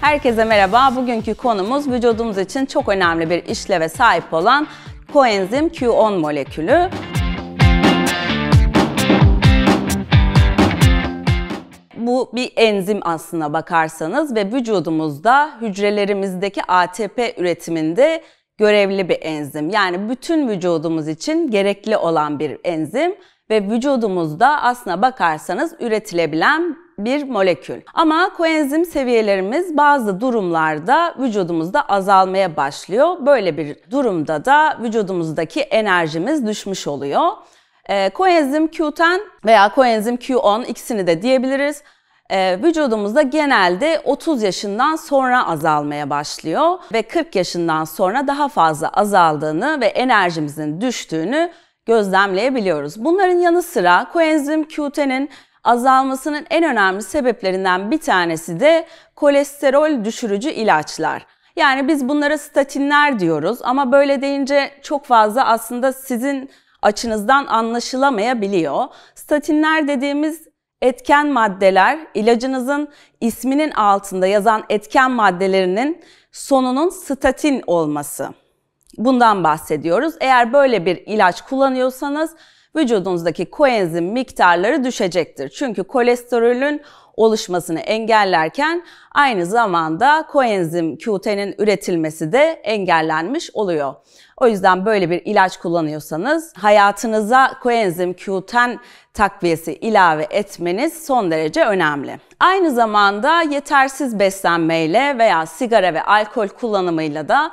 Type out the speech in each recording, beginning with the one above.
Herkese merhaba. Bugünkü konumuz vücudumuz için çok önemli bir işleve sahip olan koenzim Q10 molekülü. Bu bir enzim aslına bakarsanız ve vücudumuzda hücrelerimizdeki ATP üretiminde görevli bir enzim. Yani bütün vücudumuz için gerekli olan bir enzim ve vücudumuzda aslına bakarsanız üretilebilen bir molekül. Ama koenzim seviyelerimiz bazı durumlarda vücudumuzda azalmaya başlıyor. Böyle bir durumda da vücudumuzdaki enerjimiz düşmüş oluyor. Ee, koenzim Q10 veya koenzim Q10 ikisini de diyebiliriz. Ee, vücudumuzda genelde 30 yaşından sonra azalmaya başlıyor ve 40 yaşından sonra daha fazla azaldığını ve enerjimizin düştüğünü gözlemleyebiliyoruz. Bunların yanı sıra koenzim Q10'in Azalmasının en önemli sebeplerinden bir tanesi de kolesterol düşürücü ilaçlar. Yani biz bunlara statinler diyoruz ama böyle deyince çok fazla aslında sizin açınızdan anlaşılamayabiliyor. Statinler dediğimiz etken maddeler ilacınızın isminin altında yazan etken maddelerinin sonunun statin olması. Bundan bahsediyoruz. Eğer böyle bir ilaç kullanıyorsanız vücudunuzdaki koenzim miktarları düşecektir. Çünkü kolesterolün oluşmasını engellerken aynı zamanda koenzim Q10'in üretilmesi de engellenmiş oluyor. O yüzden böyle bir ilaç kullanıyorsanız hayatınıza koenzim Q10 takviyesi ilave etmeniz son derece önemli. Aynı zamanda yetersiz beslenmeyle veya sigara ve alkol kullanımıyla da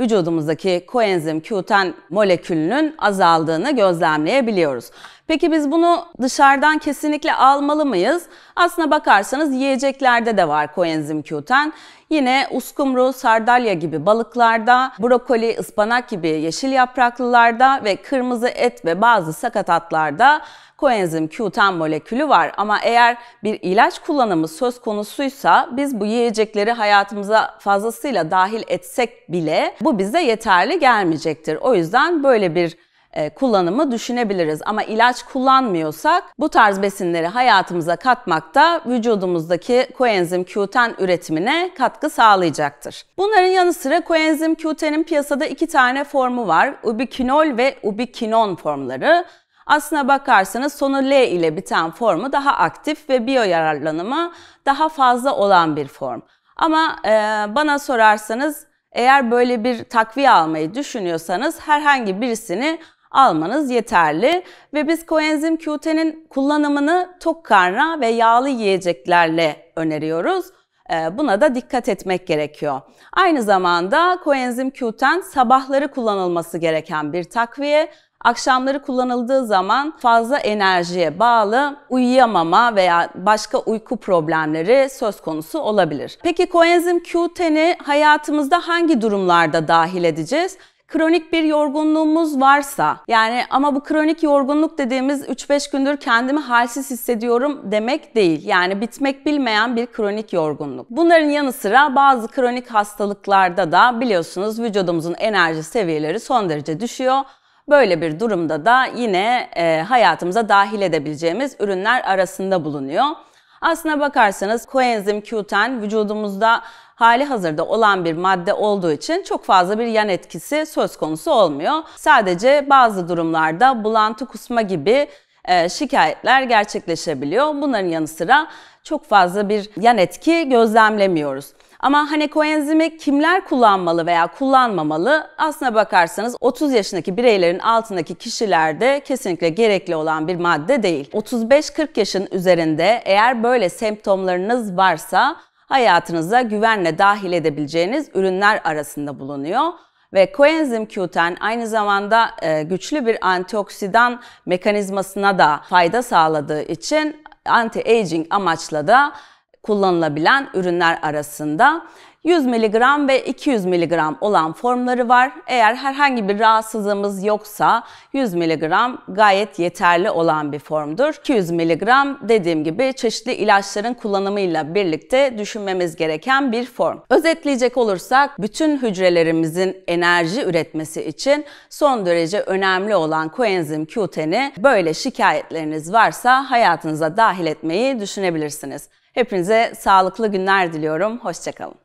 vücudumuzdaki koenzim Q10 molekülünün azaldığını gözlemleyebiliyoruz. Peki biz bunu dışarıdan kesinlikle almalı mıyız? Aslına bakarsanız yiyeceklerde de var koenzim Q10. Yine uskumru, sardalya gibi balıklarda, brokoli, ıspanak gibi yeşil yapraklılarda ve kırmızı et ve bazı sakatatlarda koenzim Q10 molekülü var ama eğer bir ilaç kullanımı söz konusuysa biz bu yiyecekleri hayatımıza fazlasıyla dahil etsek bile bu bize yeterli gelmeyecektir. O yüzden böyle bir e, kullanımı düşünebiliriz. Ama ilaç kullanmıyorsak bu tarz besinleri hayatımıza katmakta vücudumuzdaki koenzim Q10 üretimine katkı sağlayacaktır. Bunların yanı sıra koenzim Q10'in piyasada iki tane formu var. Ubiquinol ve ubiquinon formları. Aslına bakarsanız sonu L ile biten formu daha aktif ve biyo yararlanımı daha fazla olan bir form. Ama e, bana sorarsanız eğer böyle bir takviye almayı düşünüyorsanız herhangi birisini almanız yeterli ve biz koenzim Q10'in kullanımını tok karna ve yağlı yiyeceklerle öneriyoruz. E, buna da dikkat etmek gerekiyor. Aynı zamanda koenzim Q10 sabahları kullanılması gereken bir takviye Akşamları kullanıldığı zaman fazla enerjiye bağlı uyuyamama veya başka uyku problemleri söz konusu olabilir. Peki koenzim Q10'i hayatımızda hangi durumlarda dahil edeceğiz? kronik bir yorgunluğumuz varsa yani ama bu kronik yorgunluk dediğimiz 3-5 gündür kendimi halsiz hissediyorum demek değil. Yani bitmek bilmeyen bir kronik yorgunluk. Bunların yanı sıra bazı kronik hastalıklarda da biliyorsunuz vücudumuzun enerji seviyeleri son derece düşüyor. Böyle bir durumda da yine e, hayatımıza dahil edebileceğimiz ürünler arasında bulunuyor. Aslına bakarsanız koenzim Q10 vücudumuzda hali hazırda olan bir madde olduğu için çok fazla bir yan etkisi söz konusu olmuyor. Sadece bazı durumlarda bulantı kusma gibi e, şikayetler gerçekleşebiliyor. Bunların yanı sıra çok fazla bir yan etki gözlemlemiyoruz. Ama hani koenzimi kimler kullanmalı veya kullanmamalı? Aslına bakarsanız 30 yaşındaki bireylerin altındaki kişilerde kesinlikle gerekli olan bir madde değil. 35-40 yaşın üzerinde eğer böyle semptomlarınız varsa hayatınıza güvenle dahil edebileceğiniz ürünler arasında bulunuyor. Ve koenzim Q10 aynı zamanda e, güçlü bir antioksidan mekanizmasına da fayda sağladığı için anti-aging amaçla da kullanılabilen ürünler arasında. 100 mg ve 200 mg olan formları var. Eğer herhangi bir rahatsızlığımız yoksa 100 mg gayet yeterli olan bir formdur. 200 mg dediğim gibi çeşitli ilaçların kullanımıyla birlikte düşünmemiz gereken bir form. Özetleyecek olursak bütün hücrelerimizin enerji üretmesi için son derece önemli olan koenzim Q10'i böyle şikayetleriniz varsa hayatınıza dahil etmeyi düşünebilirsiniz. Hepinize sağlıklı günler diliyorum. Hoşçakalın.